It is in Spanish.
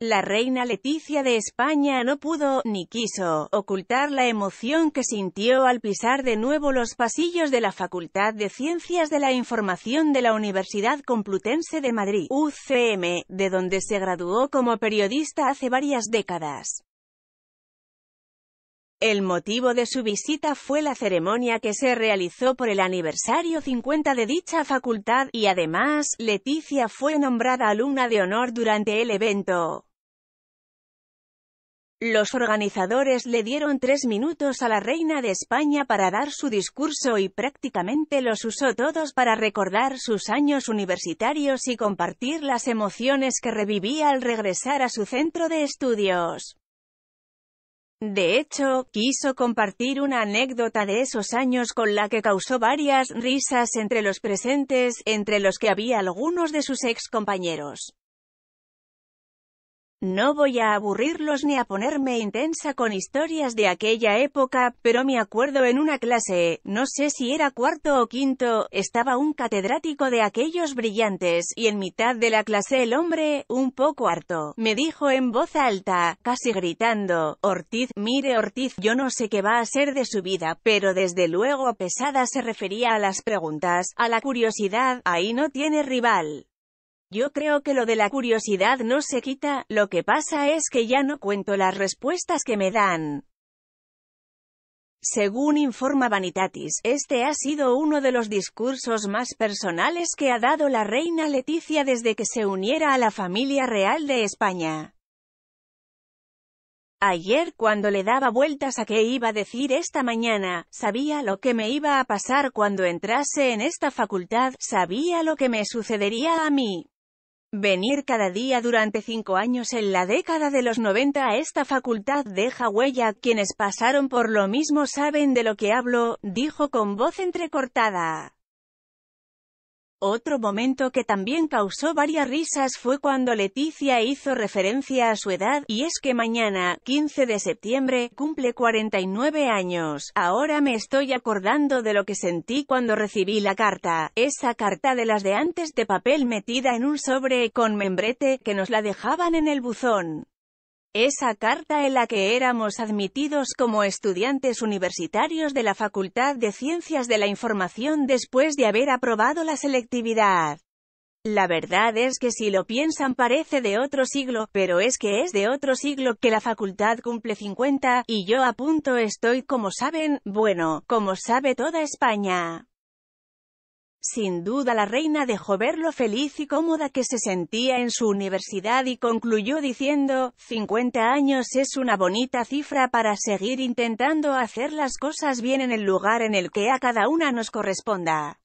la reina Leticia de España no pudo, ni quiso, ocultar la emoción que sintió al pisar de nuevo los pasillos de la Facultad de Ciencias de la Información de la Universidad Complutense de Madrid, UCM, de donde se graduó como periodista hace varias décadas. El motivo de su visita fue la ceremonia que se realizó por el aniversario 50 de dicha facultad, y además, Leticia fue nombrada alumna de honor durante el evento. Los organizadores le dieron tres minutos a la reina de España para dar su discurso y prácticamente los usó todos para recordar sus años universitarios y compartir las emociones que revivía al regresar a su centro de estudios. De hecho, quiso compartir una anécdota de esos años con la que causó varias risas entre los presentes, entre los que había algunos de sus ex compañeros. No voy a aburrirlos ni a ponerme intensa con historias de aquella época, pero me acuerdo en una clase, no sé si era cuarto o quinto, estaba un catedrático de aquellos brillantes, y en mitad de la clase el hombre, un poco harto, me dijo en voz alta, casi gritando, Ortiz, mire Ortiz, yo no sé qué va a ser de su vida, pero desde luego pesada se refería a las preguntas, a la curiosidad, ahí no tiene rival. Yo creo que lo de la curiosidad no se quita, lo que pasa es que ya no cuento las respuestas que me dan. Según informa Vanitatis, este ha sido uno de los discursos más personales que ha dado la reina Leticia desde que se uniera a la familia real de España. Ayer cuando le daba vueltas a qué iba a decir esta mañana, sabía lo que me iba a pasar cuando entrase en esta facultad, sabía lo que me sucedería a mí. Venir cada día durante cinco años en la década de los 90 a esta facultad deja huella, quienes pasaron por lo mismo saben de lo que hablo, dijo con voz entrecortada. Otro momento que también causó varias risas fue cuando Leticia hizo referencia a su edad, y es que mañana, 15 de septiembre, cumple 49 años. Ahora me estoy acordando de lo que sentí cuando recibí la carta, esa carta de las de antes de papel metida en un sobre, con membrete, que nos la dejaban en el buzón esa carta en la que éramos admitidos como estudiantes universitarios de la Facultad de Ciencias de la Información después de haber aprobado la selectividad. La verdad es que si lo piensan parece de otro siglo, pero es que es de otro siglo que la facultad cumple 50, y yo a punto estoy como saben, bueno, como sabe toda España. Sin duda la reina dejó ver lo feliz y cómoda que se sentía en su universidad y concluyó diciendo, 50 años es una bonita cifra para seguir intentando hacer las cosas bien en el lugar en el que a cada una nos corresponda.